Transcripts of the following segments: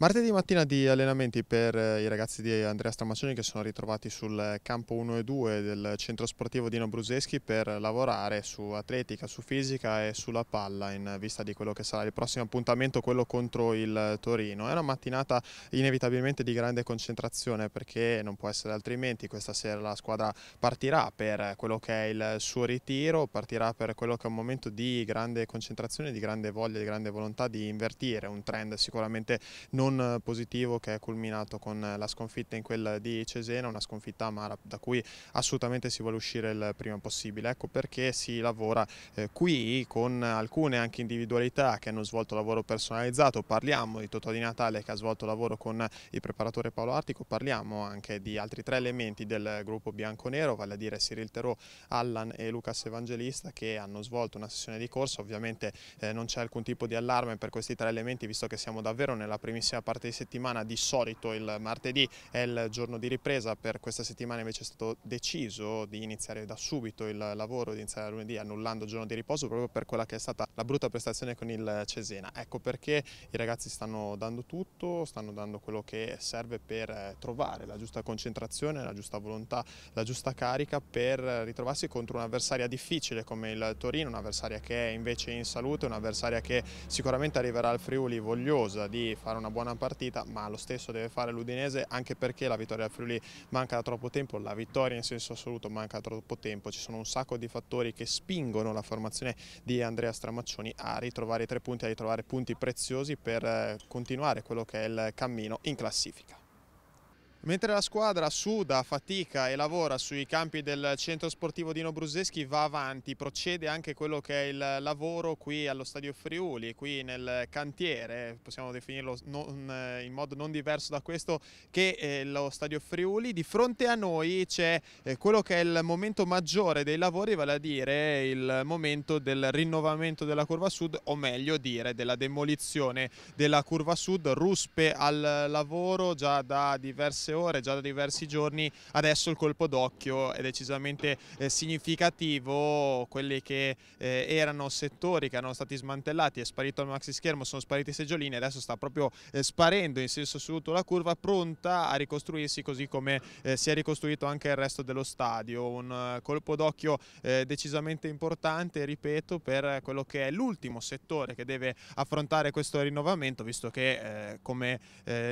Martedì mattina di allenamenti per eh, i ragazzi di Andrea Stramaccioni che sono ritrovati sul eh, campo 1 e 2 del centro sportivo Dino Bruseschi per lavorare su atletica, su fisica e sulla palla in vista di quello che sarà il prossimo appuntamento, quello contro il Torino. È una mattinata inevitabilmente di grande concentrazione perché non può essere altrimenti, questa sera la squadra partirà per quello che è il suo ritiro, partirà per quello che è un momento di grande concentrazione, di grande voglia, di grande volontà di invertire un trend sicuramente non non positivo che è culminato con eh, la sconfitta in quella di Cesena, una sconfitta amara da cui assolutamente si vuole uscire il prima possibile. Ecco perché si lavora eh, qui con alcune anche individualità che hanno svolto lavoro personalizzato, parliamo di Totò di Natale che ha svolto lavoro con il preparatore Paolo Artico, parliamo anche di altri tre elementi del gruppo bianco-nero, vale a dire Cyril Terò, Allan e Lucas Evangelista che hanno svolto una sessione di corsa, ovviamente eh, non c'è alcun tipo di allarme per questi tre elementi visto che siamo davvero nella primissima l'unica parte di settimana, di solito il martedì è il giorno di ripresa, per questa settimana invece è stato deciso di iniziare da subito il lavoro, di iniziare lunedì annullando il giorno di riposo proprio per quella che è stata la brutta prestazione con il Cesena. Ecco perché i ragazzi stanno dando tutto, stanno dando quello che serve per eh, trovare la giusta concentrazione, la giusta volontà, la giusta carica per ritrovarsi contro un'avversaria difficile come il Torino, un'avversaria che è invece in salute, un'avversaria che sicuramente arriverà al Friuli vogliosa di fare una buona una partita, ma lo stesso deve fare l'Udinese anche perché la vittoria del Friuli manca da troppo tempo, la vittoria in senso assoluto manca da troppo tempo, ci sono un sacco di fattori che spingono la formazione di Andrea Stramaccioni a ritrovare i tre punti, a ritrovare punti preziosi per eh, continuare quello che è il cammino in classifica. Mentre la squadra suda, fatica e lavora sui campi del centro sportivo Dino Bruseschi va avanti, procede anche quello che è il lavoro qui allo Stadio Friuli, qui nel cantiere, possiamo definirlo non, in modo non diverso da questo che è eh, lo Stadio Friuli. Di fronte a noi c'è eh, quello che è il momento maggiore dei lavori, vale a dire il momento del rinnovamento della curva sud o meglio dire della demolizione della curva sud, ruspe al lavoro già da diverse ore ore, già da diversi giorni, adesso il colpo d'occhio è decisamente eh, significativo, quelli che eh, erano settori che erano stati smantellati, è sparito il maxi schermo, sono spariti i seggiolini, adesso sta proprio eh, sparendo in senso assoluto la curva, pronta a ricostruirsi così come eh, si è ricostruito anche il resto dello stadio, un eh, colpo d'occhio eh, decisamente importante, ripeto, per quello che è l'ultimo settore che deve affrontare questo rinnovamento, visto che come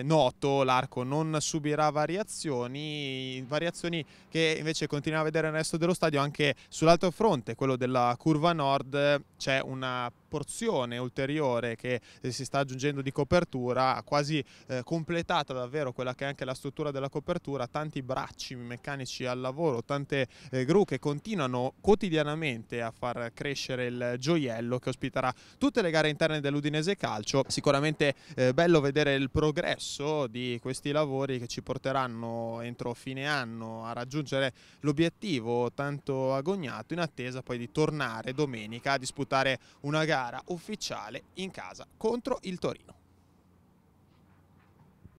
noto l'arco non subirà variazioni, variazioni che invece continuiamo a vedere nel resto dello stadio anche sull'altro fronte, quello della curva nord, c'è una porzione ulteriore che eh, si sta aggiungendo di copertura, quasi eh, completata davvero quella che è anche la struttura della copertura, tanti bracci meccanici al lavoro, tante eh, gru che continuano quotidianamente a far crescere il gioiello che ospiterà tutte le gare interne dell'Udinese Calcio. Sicuramente eh, bello vedere il progresso di questi lavori che ci porteranno entro fine anno a raggiungere l'obiettivo tanto agognato in attesa poi di tornare domenica a disputare una gara gara ufficiale in casa contro il Torino.